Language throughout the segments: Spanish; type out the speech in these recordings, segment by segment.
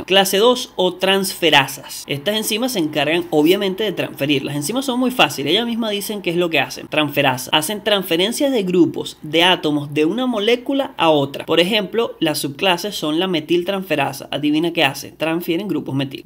Clase 2 o transferasas. Estas enzimas se encargan obviamente de transferir. Las enzimas son muy fáciles, ellas mismas dicen qué es lo que hacen. Transferasas. Hacen transferencias de grupos, de átomos, de una molécula a otra. Por ejemplo, las subclases son la metiltransferasa. Adivina qué hace. Transfieren grupos metil.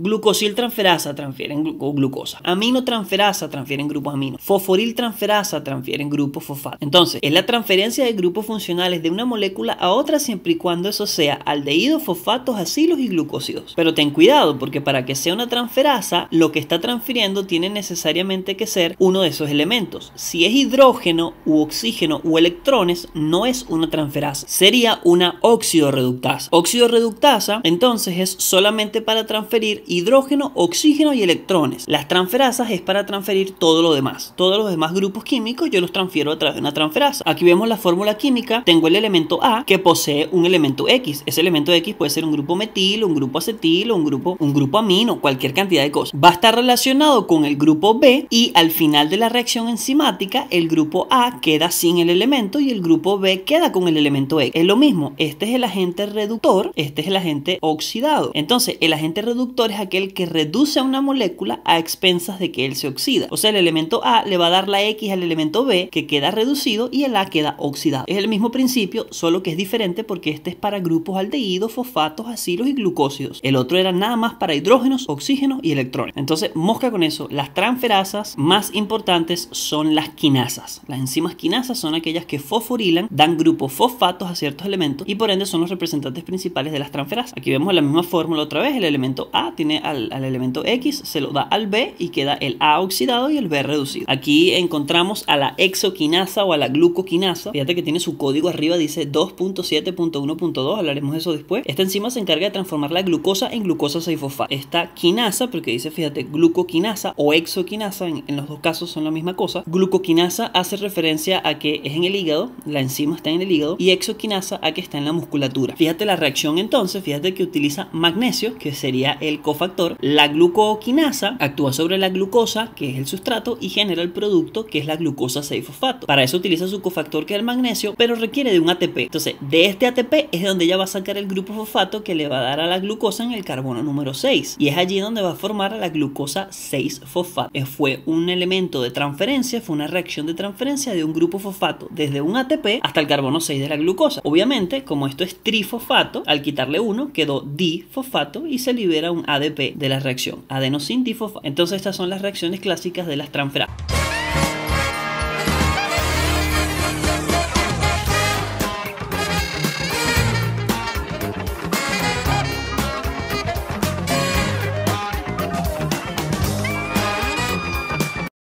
transferasa transfieren glucosa. Aminotransferasa transfieren grupos amino. Fosforiltransferasa transfieren grupos fosfato. Entonces, es la transferencia de grupos funcionales de una molécula a otra siempre y cuando eso sea aldehídos, fosfatos, acilos y glucosil. Pero ten cuidado, porque para que sea una transferasa, lo que está transfiriendo tiene necesariamente que ser uno de esos elementos. Si es hidrógeno u oxígeno u electrones, no es una transferasa, sería una óxido reductasa. Óxido reductasa, entonces, es solamente para transferir hidrógeno, oxígeno y electrones. Las transferasas es para transferir todo lo demás. Todos los demás grupos químicos yo los transfiero a través de una transferasa. Aquí vemos la fórmula química, tengo el elemento A que posee un elemento X. Ese elemento X puede ser un grupo metil, un grupo o un grupo, un grupo amino, cualquier cantidad de cosas, va a estar relacionado con el grupo B y al final de la reacción enzimática el grupo A queda sin el elemento y el grupo B queda con el elemento X. Es lo mismo, este es el agente reductor, este es el agente oxidado. Entonces, el agente reductor es aquel que reduce a una molécula a expensas de que él se oxida. O sea, el elemento A le va a dar la X al elemento B que queda reducido y el A queda oxidado. Es el mismo principio, solo que es diferente porque este es para grupos aldehídos, fosfatos, acilos y glucósidos. El otro era nada más para hidrógenos, oxígenos y electrones. Entonces, mosca con eso. Las transferasas más importantes son las quinasas. Las enzimas quinasas son aquellas que fosforilan, dan grupos fosfatos a ciertos elementos y por ende son los representantes principales de las transferasas. Aquí vemos la misma fórmula otra vez. El elemento A tiene al, al elemento X, se lo da al B y queda el A oxidado y el B reducido. Aquí encontramos a la exoquinasa o a la glucoquinasa. Fíjate que tiene su código arriba, dice 2.7.1.2. Hablaremos de eso después. Esta enzima se encarga de transformar la glucosa en glucosa 6-fosfato. Esta quinasa, porque dice, fíjate, glucoquinasa o exoquinasa, en, los dos casos son la misma cosa. Glucoquinasa hace referencia a que es en el hígado, la enzima está en el hígado, y exoquinasa a que está en la musculatura. Fíjate la reacción entonces, fíjate que utiliza magnesio, que sería el cofactor, la glucoquinasa actúa sobre la glucosa, que es el sustrato, y genera el producto, que es la glucosa 6 Para eso utiliza su cofactor, que es el magnesio, pero requiere de un ATP. Entonces, de este ATP es donde ella va a sacar el grupo fosfato que le va a dar a la glucosa en el carbono número 6 y es allí donde va a formar la glucosa 6-fosfato. Eh, fue un elemento de transferencia, fue una reacción de transferencia de un grupo fosfato desde un ATP hasta el carbono 6 de la glucosa. Obviamente, como esto es trifosfato, al quitarle uno quedó difosfato y se libera un ADP de la reacción, adenosin difosfato. Entonces estas son las reacciones clásicas de las transferencias.